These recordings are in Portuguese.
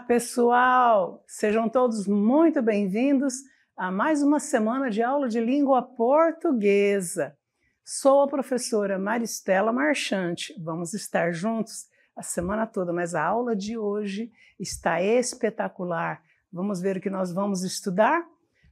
Olá, pessoal! Sejam todos muito bem-vindos a mais uma semana de aula de língua portuguesa. Sou a professora Maristela Marchante. Vamos estar juntos a semana toda, mas a aula de hoje está espetacular. Vamos ver o que nós vamos estudar?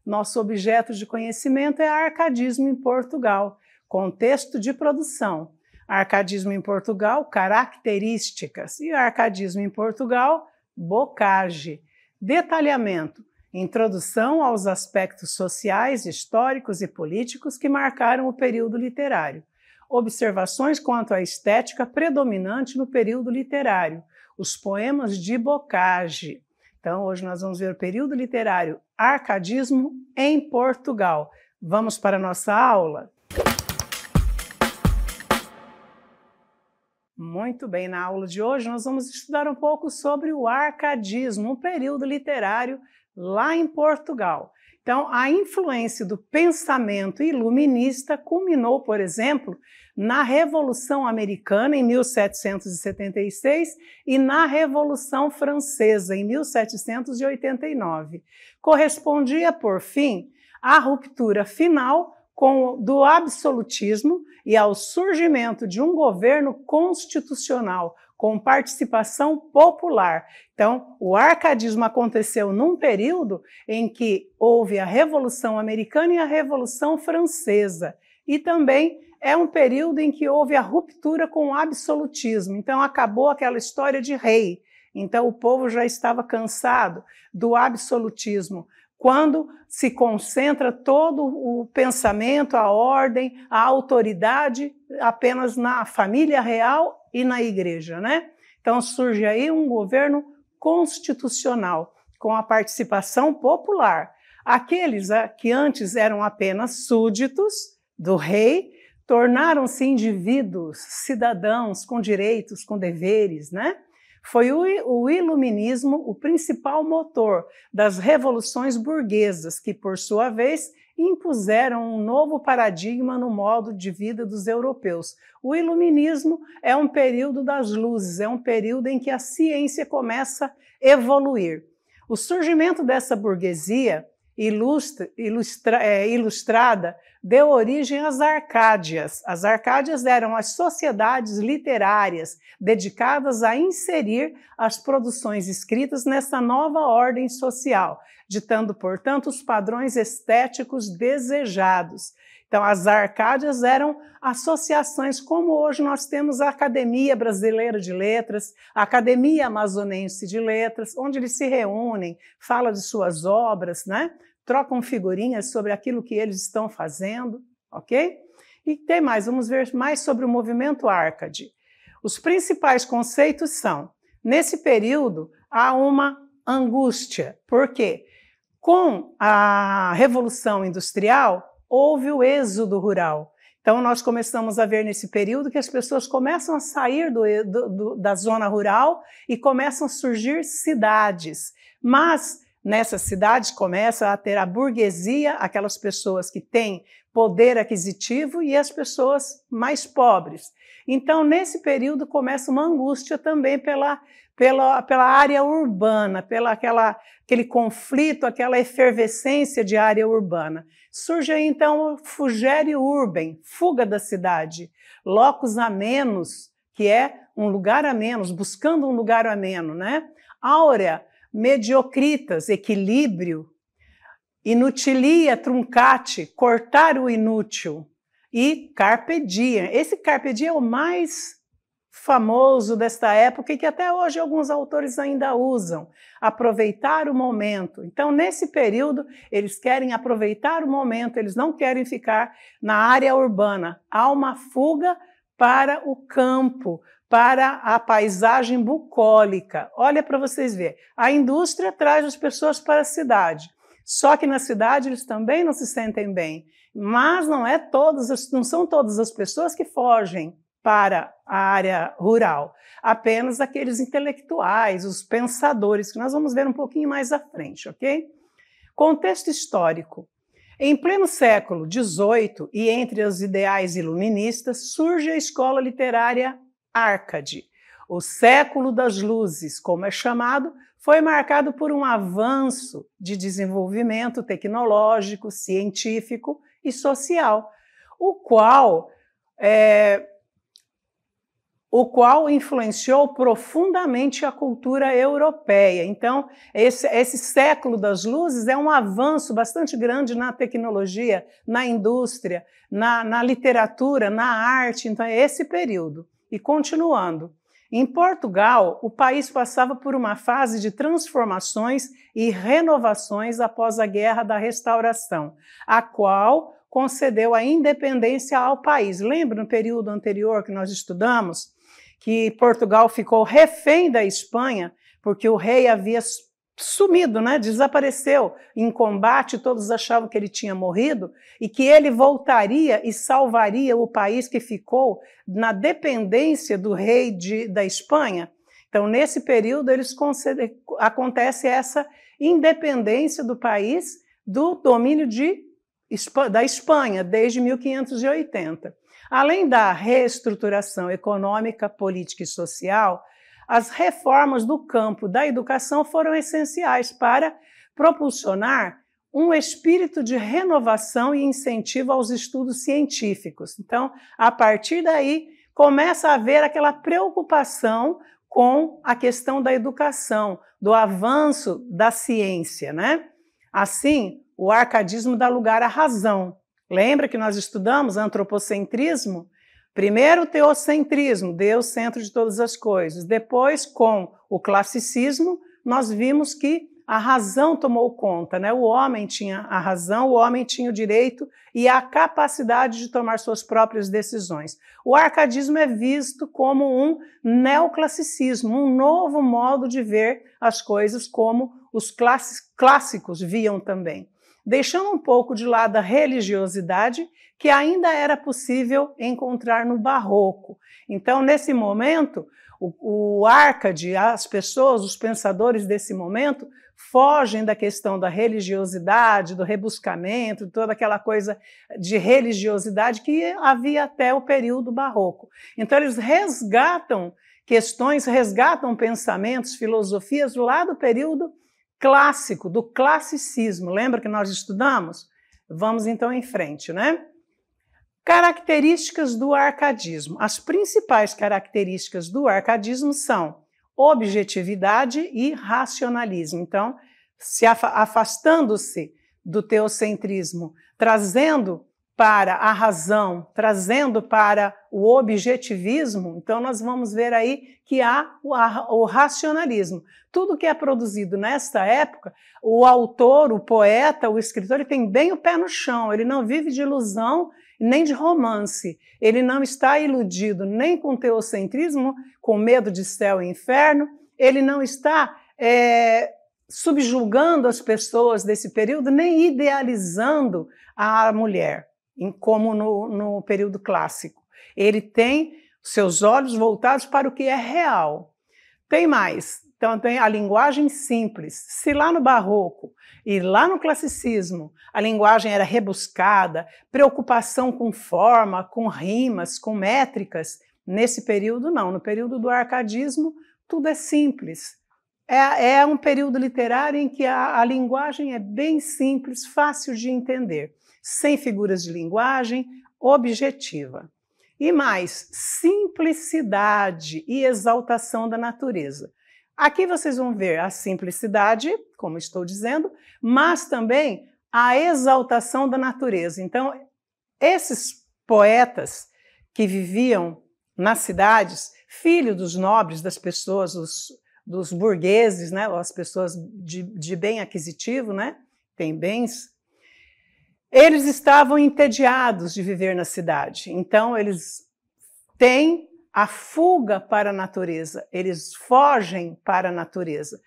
Nosso objeto de conhecimento é arcadismo em Portugal, contexto de produção. Arcadismo em Portugal, características. E arcadismo em Portugal, Bocage. Detalhamento: introdução aos aspectos sociais, históricos e políticos que marcaram o período literário. Observações quanto à estética predominante no período literário. Os poemas de Bocage. Então, hoje nós vamos ver o período literário Arcadismo em Portugal. Vamos para a nossa aula? Muito bem, na aula de hoje nós vamos estudar um pouco sobre o arcadismo, um período literário lá em Portugal. Então, a influência do pensamento iluminista culminou, por exemplo, na Revolução Americana em 1776 e na Revolução Francesa em 1789. Correspondia, por fim, à ruptura final com, do absolutismo e ao surgimento de um governo constitucional com participação popular. Então, o arcadismo aconteceu num período em que houve a Revolução Americana e a Revolução Francesa, e também é um período em que houve a ruptura com o absolutismo. Então, acabou aquela história de rei. Então, o povo já estava cansado do absolutismo quando se concentra todo o pensamento, a ordem, a autoridade apenas na família real e na igreja, né? Então surge aí um governo constitucional com a participação popular. Aqueles ah, que antes eram apenas súditos do rei tornaram-se indivíduos, cidadãos com direitos, com deveres, né? Foi o iluminismo o principal motor das revoluções burguesas, que, por sua vez, impuseram um novo paradigma no modo de vida dos europeus. O iluminismo é um período das luzes, é um período em que a ciência começa a evoluir. O surgimento dessa burguesia ilustra, é, ilustrada deu origem às Arcádias. As Arcádias eram as sociedades literárias dedicadas a inserir as produções escritas nessa nova ordem social, ditando, portanto, os padrões estéticos desejados. Então, as Arcádias eram associações como hoje nós temos a Academia Brasileira de Letras, a Academia Amazonense de Letras, onde eles se reúnem, falam de suas obras, né? trocam figurinhas sobre aquilo que eles estão fazendo, ok? E tem mais, vamos ver mais sobre o movimento Arcade. Os principais conceitos são: nesse período há uma angústia, porque com a Revolução Industrial houve o êxodo rural. Então, nós começamos a ver nesse período que as pessoas começam a sair do, do, do, da zona rural e começam a surgir cidades. Mas nessas cidades começa a ter a burguesia, aquelas pessoas que têm poder aquisitivo e as pessoas mais pobres. Então, nesse período começa uma angústia também pela pela, pela área urbana, pela aquela, aquele conflito, aquela efervescência de área urbana. Surge aí, então o fugere urben, fuga da cidade, locus amenos, que é um lugar a menos, buscando um lugar ameno, né? Áurea, mediocritas, equilíbrio, inutilia, truncate, cortar o inútil e carpe diem. Esse carpe diem é o mais famoso desta época e que até hoje alguns autores ainda usam, aproveitar o momento. Então, nesse período, eles querem aproveitar o momento, eles não querem ficar na área urbana. Há uma fuga para o campo, para a paisagem bucólica. Olha para vocês verem. A indústria traz as pessoas para a cidade. Só que na cidade eles também não se sentem bem. Mas não, é todas, não são todas as pessoas que fogem para a área rural, apenas aqueles intelectuais, os pensadores, que nós vamos ver um pouquinho mais à frente, ok? Contexto histórico. Em pleno século XVIII e entre os ideais iluministas surge a escola literária Arcade. O século das luzes, como é chamado, foi marcado por um avanço de desenvolvimento tecnológico, científico e social, o qual é, o qual influenciou profundamente a cultura europeia. Então, esse, esse, século das luzes é um avanço bastante grande na tecnologia, na indústria, na, na literatura, na arte. Então, é esse período. E continuando. Em Portugal, o país passava por uma fase de transformações e renovações após a Guerra da Restauração, a qual concedeu a independência ao país. Lembra no período anterior que nós estudamos que Portugal ficou refém da Espanha porque o rei havia sumido, né? desapareceu em combate, todos achavam que ele tinha morrido e que ele voltaria e salvaria o país que ficou na dependência do rei de, da Espanha. Então, nesse período, eles acontece essa independência do país do domínio de, da Espanha desde 1580. Além da reestruturação econômica, política e social, as reformas do campo da educação foram essenciais para propulsionar um espírito de renovação e incentivo aos estudos científicos. Então, a partir daí, começa a haver aquela preocupação com a questão da educação, do avanço da ciência, né? Assim, o arcadismo dá lugar à razão. Lembra que nós estudamos antropocentrismo? Primeiro, o teocentrismo, Deus centro de todas as coisas. Depois, com o classicismo, nós vimos que a razão tomou conta, né? O homem tinha a razão, o homem tinha o direito e a capacidade de tomar suas próprias decisões. O arcadismo é visto como um neoclassicismo, um novo modo de ver as coisas como os clássicos viam também deixando um pouco de lado a religiosidade que ainda era possível encontrar no Barroco. Então, nesse momento, o, o Arcade, as pessoas, os pensadores desse momento, fogem da questão da religiosidade, do rebuscamento, toda aquela coisa de religiosidade que havia até o período Barroco. Então, eles resgatam questões, resgatam pensamentos, filosofias lá do período clássico, do classicismo. Lembra que nós estudamos? Vamos então em frente, né? Características do arcadismo. As principais características do arcadismo são objetividade e racionalismo. Então, se afastando-se do teocentrismo, trazendo para a razão, trazendo para o objetivismo, então nós vamos ver aí que há o racionalismo. Tudo que é produzido nesta época, o autor, o poeta, o escritor, ele tem bem o pé no chão, ele não vive de ilusão nem de romance. Ele não está iludido nem com teocentrismo, com medo de céu e inferno, ele não está é, subjugando as pessoas desse período, nem idealizando a mulher em como no, no período clássico. Ele tem seus olhos voltados para o que é real. Tem mais, então tem a linguagem simples. Se lá no Barroco e lá no Classicismo a linguagem era rebuscada, preocupação com forma, com rimas, com métricas, nesse período não. No período do arcadismo tudo é simples. É, é um período literário em que a, a linguagem é bem simples, fácil de entender sem figuras de linguagem, objetiva. E mais, simplicidade e exaltação da natureza. Aqui vocês vão ver a simplicidade, como estou dizendo, mas também a exaltação da natureza. Então, esses poetas que viviam nas cidades, filhos dos nobres, das pessoas, dos, dos burgueses, né, as pessoas de, de bem aquisitivo, né, têm bens eles estavam entediados de viver na cidade, então eles têm a fuga para a natureza, eles fogem para a natureza.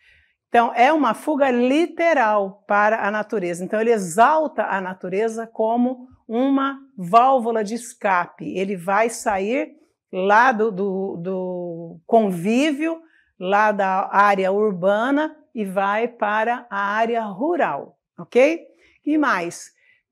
Então, é uma fuga literal para a natureza. Então, ele exalta a natureza como uma válvula de escape. Ele vai sair lá do, do, do convívio, lá da área urbana e vai para a área rural, ok? E mais,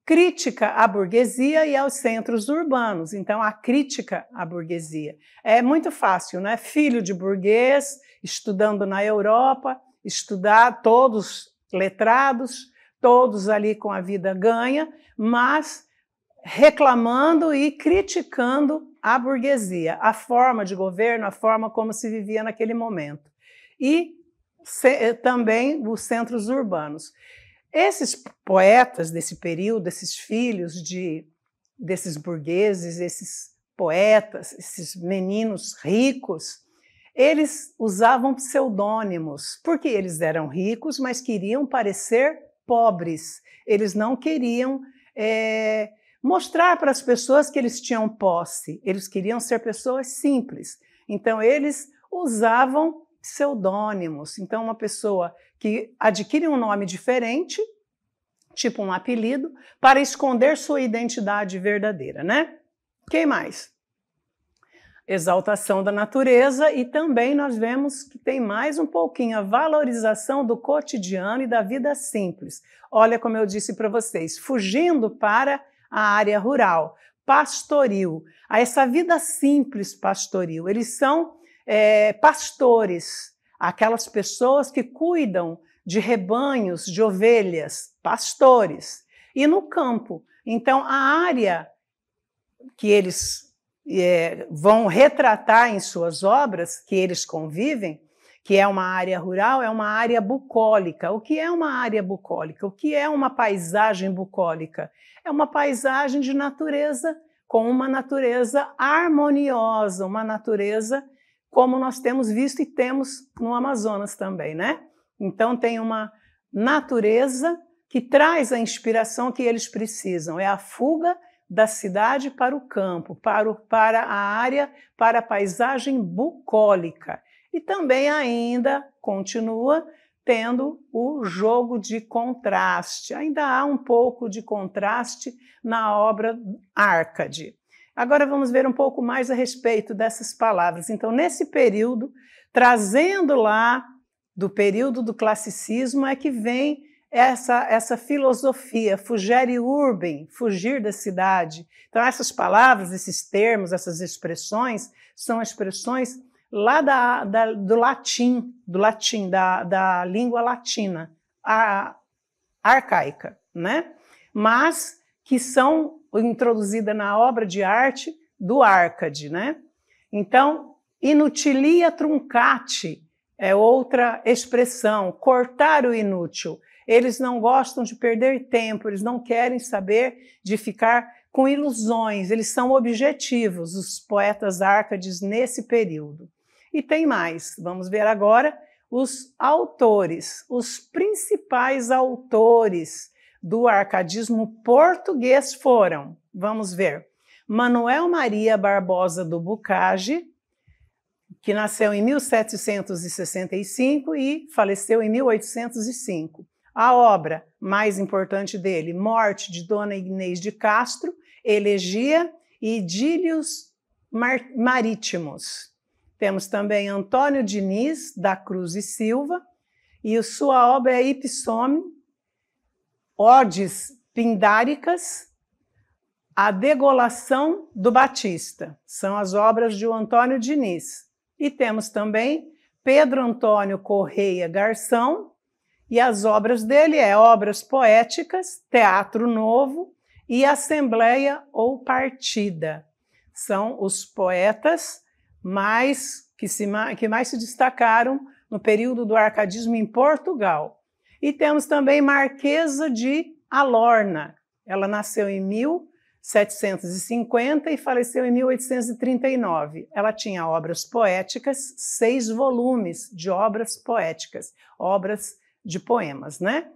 crítica à burguesia e aos centros urbanos. Então, a crítica à burguesia. É muito fácil, né? Filho de burguês, estudando na Europa, estudar, todos letrados, todos ali com a vida ganha, mas reclamando e criticando a burguesia, a forma de governo, a forma como se vivia naquele momento. E se, eh, também os centros urbanos. Esses poetas desse período, esses filhos de desses burgueses, esses poetas, esses meninos ricos, eles usavam pseudônimos, porque eles eram ricos, mas queriam parecer pobres. Eles não queriam é, mostrar para as pessoas que eles tinham posse, eles queriam ser pessoas simples. Então, eles usavam pseudônimos. Então, uma pessoa que adquire um nome diferente, tipo um apelido, para esconder sua identidade verdadeira, né? Quem mais? Exaltação da natureza e também nós vemos que tem mais um pouquinho a valorização do cotidiano e da vida simples. Olha como eu disse para vocês, fugindo para a área rural, pastoril, a essa vida simples pastoril. Eles são é, pastores, aquelas pessoas que cuidam de rebanhos de ovelhas, pastores, e no campo. Então, a área que eles é, vão retratar em suas obras, que eles convivem, que é uma área rural, é uma área bucólica. O que é uma área bucólica? O que é uma paisagem bucólica? É uma paisagem de natureza, com uma natureza harmoniosa, uma natureza como nós temos visto e temos no Amazonas também, né? Então tem uma natureza que traz a inspiração que eles precisam, é a fuga da cidade para o campo, para, o, para a área, para a paisagem bucólica. E também ainda continua tendo o jogo de contraste. Ainda há um pouco de contraste na obra Arcade. Agora vamos ver um pouco mais a respeito dessas palavras. Então, nesse período, trazendo lá do período do classicismo, é que vem essa, essa filosofia, fugere urben, fugir da cidade. Então, essas palavras, esses termos, essas expressões, são expressões lá da, da do latim, do latim, da, da língua latina, a, arcaica, né? Mas que são introduzida na obra de arte do Arcade, né? Então, inutilia truncate é outra expressão, cortar o inútil. Eles não gostam de perder tempo, eles não querem saber de ficar com ilusões, eles são objetivos, os poetas Arcades nesse período. E tem mais, vamos ver agora os autores, os principais autores do arcadismo português foram, vamos ver, Manuel Maria Barbosa do Bucage, que nasceu em 1765 e faleceu em 1805. A obra mais importante dele, Morte de Dona Inês de Castro, Elegia e Idílios Mar Marítimos. Temos também Antônio Diniz da Cruz e Silva, e sua obra é Ipsome, odes pindáricas, a degolação do Batista, são as obras de Antônio Diniz. E temos também Pedro Antônio Correia Garção, e as obras dele é obras poéticas, teatro novo e assembleia ou partida. São os poetas mais que, se, que mais se destacaram no período do arcadismo em Portugal. E temos também Marquesa de Alorna. Ela nasceu em 1750 e faleceu em 1839. Ela tinha obras poéticas, seis volumes de obras poéticas, obras de poemas, né?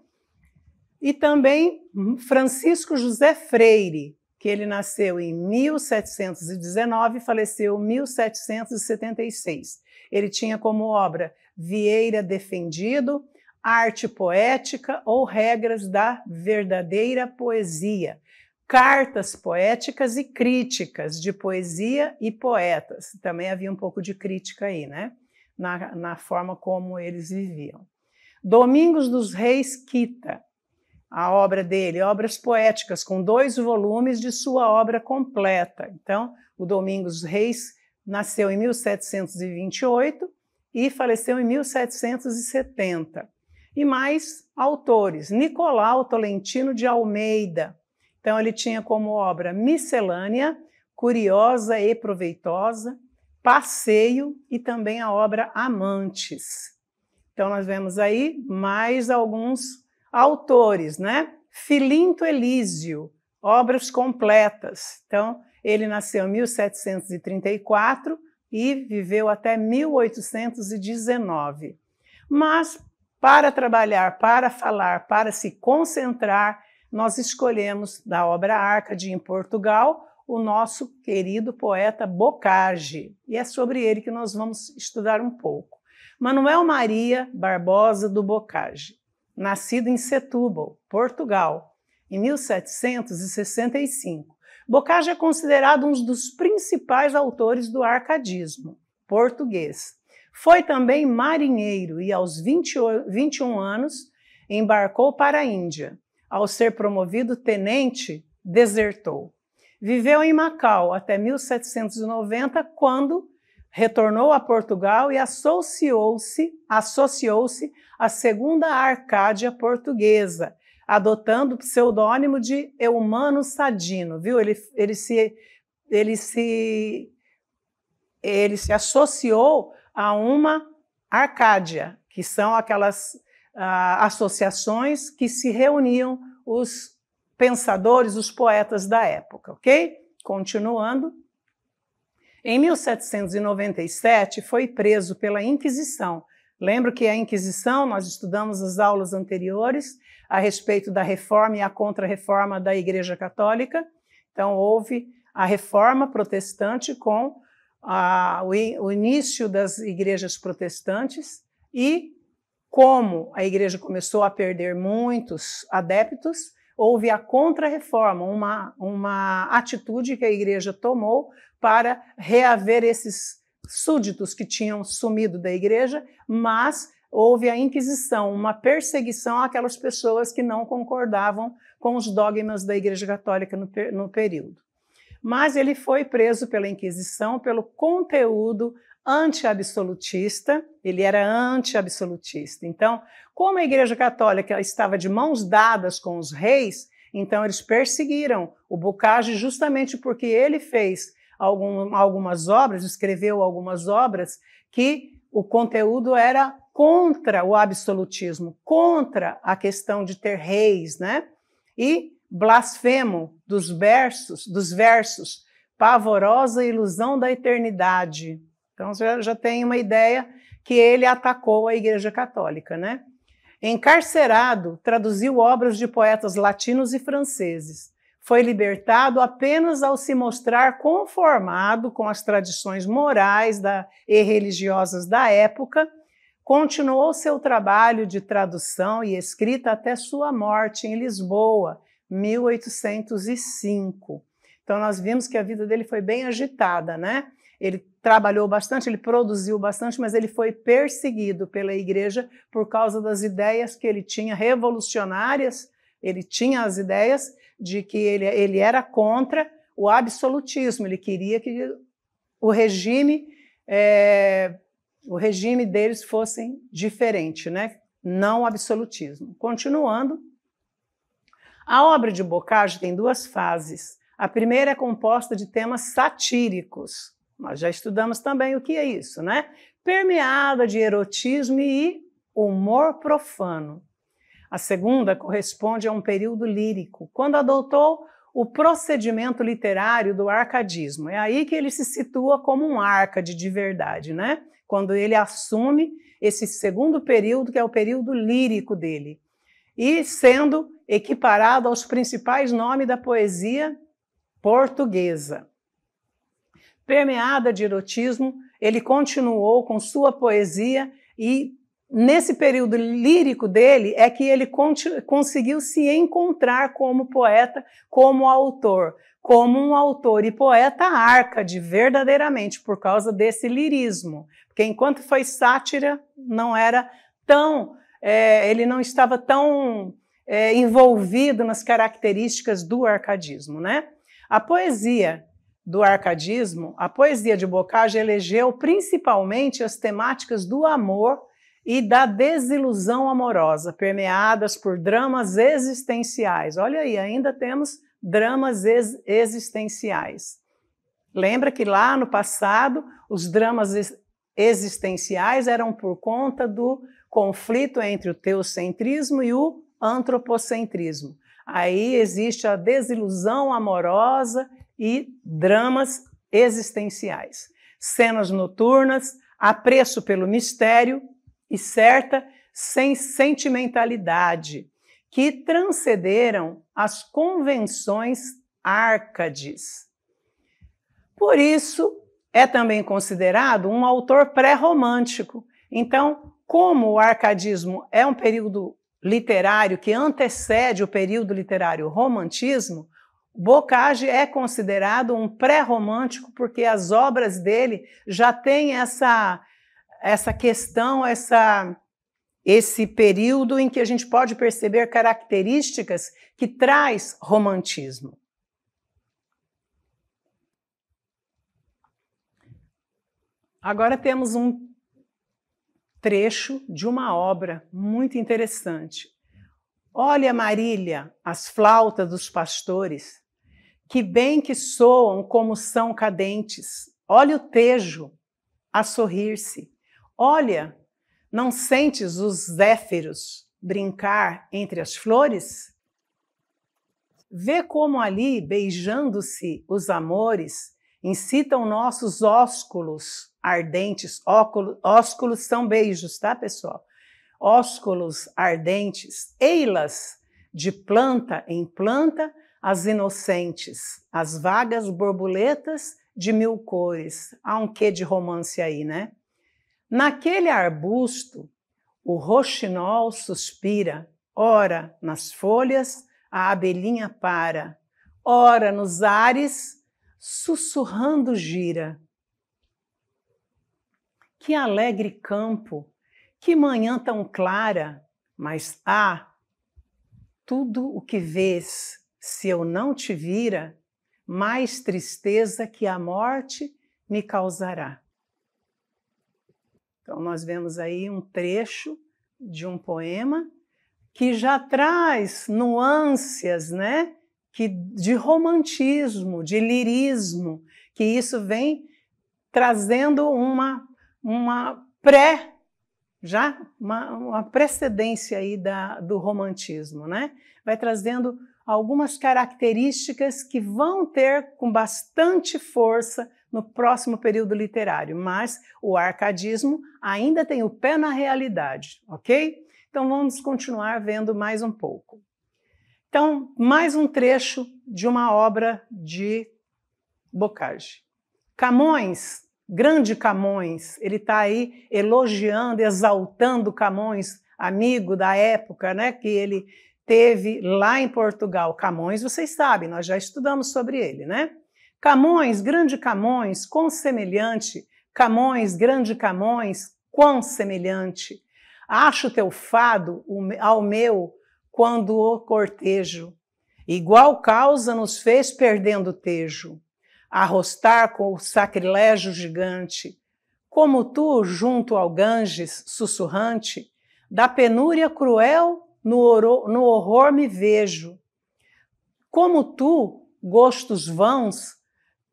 E também hum, Francisco José Freire, que ele nasceu em 1719 e faleceu em 1776. Ele tinha como obra Vieira Defendido, Arte Poética ou Regras da Verdadeira Poesia, Cartas Poéticas e Críticas de Poesia e Poetas. Também havia um pouco de crítica aí, né? Na, na forma como eles viviam. Domingos dos Reis Quita, a obra dele, Obras Poéticas, com dois volumes de sua obra completa. Então, o Domingos dos Reis nasceu em 1728 e faleceu em 1770 e mais autores. Nicolau Tolentino de Almeida. Então, ele tinha como obra Miscelânea, Curiosa e Proveitosa, Passeio e também a obra Amantes. Então, nós vemos aí mais alguns autores, né? Filinto Elísio, obras completas. Então, ele nasceu em 1734 e viveu até 1819. Mas para trabalhar, para falar, para se concentrar, nós escolhemos da obra Arcade em Portugal o nosso querido poeta Bocage, e é sobre ele que nós vamos estudar um pouco. Manuel Maria Barbosa do Bocage, nascido em Setúbal, Portugal, em 1765. Bocage é considerado um dos principais autores do arcadismo português. Foi também marinheiro e, aos 20, 21 anos, embarcou para a Índia. Ao ser promovido tenente, desertou. Viveu em Macau até 1790, quando retornou a Portugal e associou-se associou à Segunda Arcádia Portuguesa, adotando o pseudônimo de Eumano Sadino, viu? Ele, ele, se, ele, se, ele se associou a uma Arcádia, que são aquelas uh, associações que se reuniam os pensadores, os poetas da época, ok? Continuando. Em 1797 foi preso pela Inquisição. Lembro que a Inquisição, nós estudamos as aulas anteriores a respeito da reforma e a contra-reforma da Igreja Católica. Então houve a reforma protestante com a, o, in, o início das igrejas protestantes e como a igreja começou a perder muitos adeptos, houve a contra-reforma, uma, uma atitude que a igreja tomou para reaver esses súditos que tinham sumido da igreja, mas houve a Inquisição, uma perseguição àquelas pessoas que não concordavam com os dogmas da Igreja Católica no, no período mas ele foi preso pela Inquisição pelo conteúdo anti-absolutista, ele era anti-absolutista. Então, como a Igreja Católica estava de mãos dadas com os reis, então eles perseguiram o Bocage justamente porque ele fez algum, algumas obras, escreveu algumas obras que o conteúdo era contra o absolutismo, contra a questão de ter reis, né? E blasfemo dos versos, dos versos, pavorosa ilusão da eternidade. Então já, já tem uma ideia que ele atacou a Igreja Católica, né? Encarcerado, traduziu obras de poetas latinos e franceses. Foi libertado apenas ao se mostrar conformado com as tradições morais da, e religiosas da época. Continuou seu trabalho de tradução e escrita até sua morte em Lisboa, 1805. Então nós vimos que a vida dele foi bem agitada, né? Ele trabalhou bastante, ele produziu bastante, mas ele foi perseguido pela igreja por causa das ideias que ele tinha revolucionárias. Ele tinha as ideias de que ele, ele era contra o absolutismo, ele queria que o regime é, o regime deles fossem diferente, né? não absolutismo. Continuando, a obra de Bocage tem duas fases. A primeira é composta de temas satíricos. Nós já estudamos também o que é isso, né? Permeada de erotismo e humor profano. A segunda corresponde a um período lírico, quando adotou o procedimento literário do arcadismo. É aí que ele se situa como um arcade de verdade, né? Quando ele assume esse segundo período, que é o período lírico dele e sendo equiparado aos principais nomes da poesia portuguesa. Permeada de erotismo, ele continuou com sua poesia e nesse período lírico dele é que ele conseguiu se encontrar como poeta, como autor, como um autor e poeta arcade, verdadeiramente, por causa desse lirismo. Porque enquanto foi sátira, não era tão é, ele não estava tão é, envolvido nas características do arcadismo, né? A poesia do arcadismo, a poesia de Bocage elegeu principalmente as temáticas do amor e da desilusão amorosa, permeadas por dramas existenciais. Olha aí, ainda temos dramas ex existenciais. Lembra que lá no passado os dramas existenciais eram por conta do conflito entre o teocentrismo e o antropocentrismo. Aí existe a desilusão amorosa e dramas existenciais. Cenas noturnas, apreço pelo mistério e certa sem sentimentalidade, que transcederam as convenções árcades. Por isso, é também considerado um autor pré-romântico. Então, como o arcadismo é um período literário que antecede o período literário romantismo, Bocage é considerado um pré-romântico porque as obras dele já têm essa essa questão, essa esse período em que a gente pode perceber características que traz romantismo. Agora temos um trecho de uma obra muito interessante. Olha, Marília, as flautas dos pastores, que bem que soam como são cadentes. Olha o tejo a sorrir-se. Olha, não sentes os zéfiros brincar entre as flores? Vê como ali, beijando-se os amores, incitam nossos ósculos ardentes. Óculos, ósculos são beijos, tá, pessoal? Ósculos ardentes, eilas de planta em planta, as inocentes, as vagas borboletas de mil cores. Há um quê de romance aí, né? Naquele arbusto, o roxinol suspira, ora nas folhas, a abelhinha para, ora nos ares, sussurrando gira. Que alegre campo, que manhã tão clara, mas ah, tudo o que vês, se eu não te vira, mais tristeza que a morte me causará. Então, nós vemos aí um trecho de um poema que já traz nuances, né? que de romantismo, de lirismo, que isso vem trazendo uma, uma pré já uma, uma precedência aí da, do romantismo, né? Vai trazendo algumas características que vão ter com bastante força no próximo período literário, mas o arcadismo ainda tem o pé na realidade, ok? Então vamos continuar vendo mais um pouco. Então, mais um trecho de uma obra de Bocage. Camões, grande Camões, ele está aí elogiando, exaltando Camões, amigo da época, né, que ele teve lá em Portugal. Camões, vocês sabem, nós já estudamos sobre ele, né? Camões, grande Camões, com semelhante. Camões, grande Camões, quão semelhante. Acho teu fado ao meu quando o cortejo. Igual causa nos fez perdendo tejo, arrostar com o sacrilégio gigante, como tu, junto ao Ganges, sussurrante, da penúria cruel no, horror, no horror me vejo. Como tu, gostos vãos,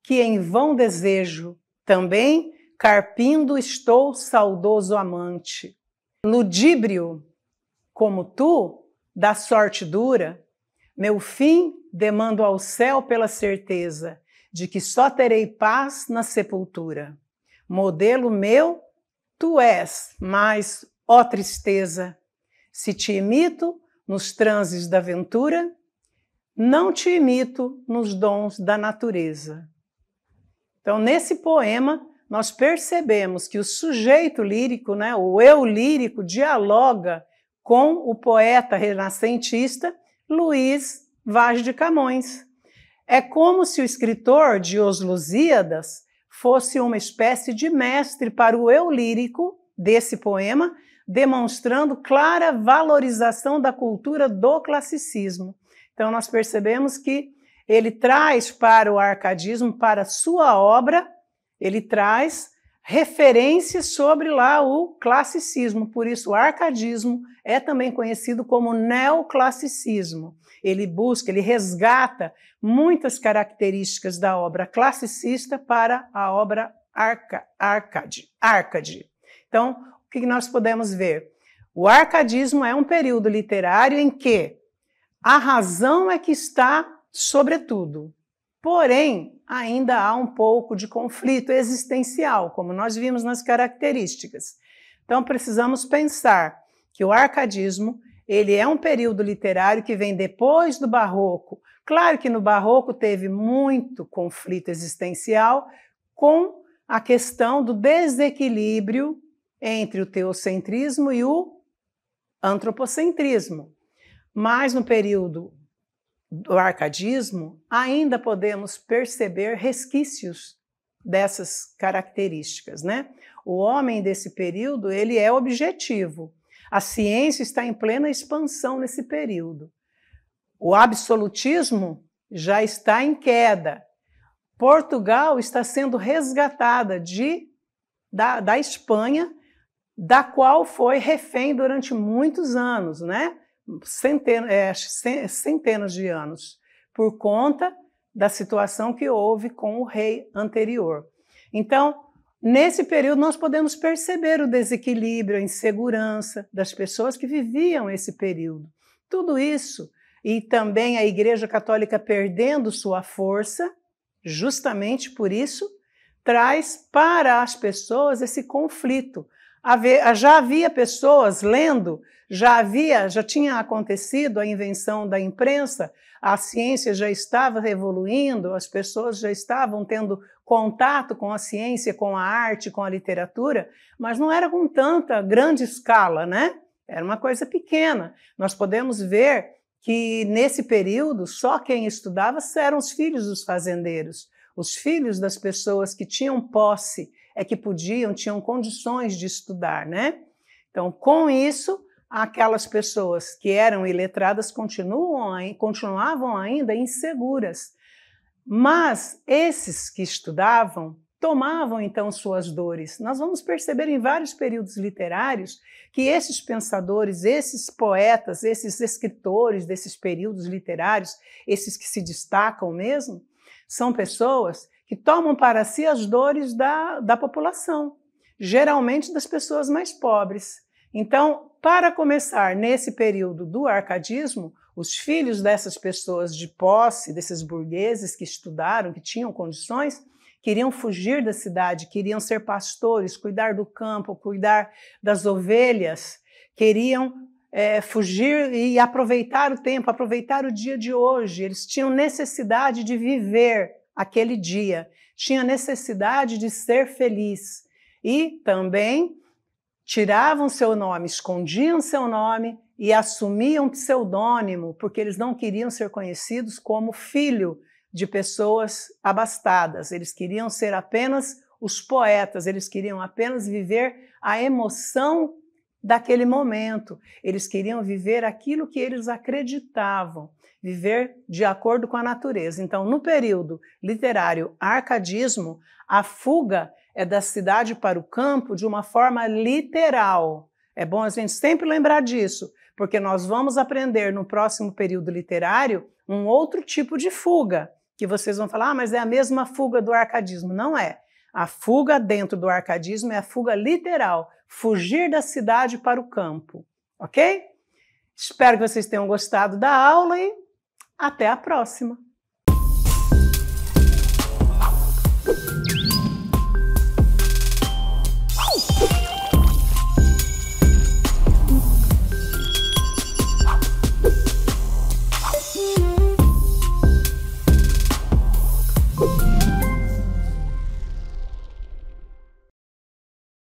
que em vão desejo, também carpindo estou saudoso amante. Ludíbrio, como tu, da sorte dura, meu fim demando ao céu pela certeza de que só terei paz na sepultura. Modelo meu, tu és, mas, ó tristeza, se te imito nos transes da ventura, não te imito nos dons da natureza. Então, nesse poema, nós percebemos que o sujeito lírico, né, o eu lírico, dialoga com o poeta renascentista Luiz Vaz de Camões. É como se o escritor de Os Lusíadas fosse uma espécie de mestre para o eu lírico desse poema, demonstrando clara valorização da cultura do classicismo. Então, nós percebemos que ele traz para o arcadismo, para sua obra, ele traz referência sobre lá o classicismo, por isso o arcadismo é também conhecido como neoclassicismo. Ele busca, ele resgata muitas características da obra classicista para a obra arca, arcade, arcade. Então, o que nós podemos ver? O arcadismo é um período literário em que a razão é que está sobretudo. Porém, ainda há um pouco de conflito existencial, como nós vimos nas características. Então, precisamos pensar que o arcadismo ele é um período literário que vem depois do Barroco. Claro que no Barroco teve muito conflito existencial com a questão do desequilíbrio entre o teocentrismo e o antropocentrismo. Mas no período do arcadismo, ainda podemos perceber resquícios dessas características, né? O homem desse período, ele é objetivo. A ciência está em plena expansão nesse período. O absolutismo já está em queda. Portugal está sendo resgatada de, da, da Espanha, da qual foi refém durante muitos anos, né? centenas, é, centenas de anos, por conta da situação que houve com o rei anterior. Então, nesse período, nós podemos perceber o desequilíbrio, a insegurança das pessoas que viviam esse período. Tudo isso, e também a Igreja Católica perdendo sua força, justamente por isso, traz para as pessoas esse conflito já havia pessoas lendo, já havia, já tinha acontecido a invenção da imprensa, a ciência já estava evoluindo, as pessoas já estavam tendo contato com a ciência, com a arte, com a literatura, mas não era com tanta grande escala, né? Era uma coisa pequena. Nós podemos ver que nesse período só quem estudava eram os filhos dos fazendeiros, os filhos das pessoas que tinham posse é que podiam, tinham condições de estudar, né? Então, com isso, aquelas pessoas que eram iletradas continuam, continuavam ainda inseguras. Mas esses que estudavam tomavam então suas dores. Nós vamos perceber em vários períodos literários que esses pensadores, esses poetas, esses escritores desses períodos literários, esses que se destacam mesmo, são pessoas que tomam para si as dores da, da população, geralmente das pessoas mais pobres. Então, para começar, nesse período do arcadismo, os filhos dessas pessoas de posse, desses burgueses que estudaram, que tinham condições, queriam fugir da cidade, queriam ser pastores, cuidar do campo, cuidar das ovelhas, queriam é, fugir e aproveitar o tempo, aproveitar o dia de hoje. Eles tinham necessidade de viver, aquele dia, tinha necessidade de ser feliz e também tiravam seu nome, escondiam seu nome e assumiam pseudônimo, porque eles não queriam ser conhecidos como filho de pessoas abastadas, eles queriam ser apenas os poetas, eles queriam apenas viver a emoção daquele momento. Eles queriam viver aquilo que eles acreditavam, viver de acordo com a natureza. Então, no período literário arcadismo, a fuga é da cidade para o campo de uma forma literal. É bom a gente sempre lembrar disso, porque nós vamos aprender no próximo período literário um outro tipo de fuga, que vocês vão falar, ah, mas é a mesma fuga do arcadismo. Não é. A fuga dentro do arcadismo é a fuga literal, fugir da cidade para o campo, ok? Espero que vocês tenham gostado da aula e até a próxima!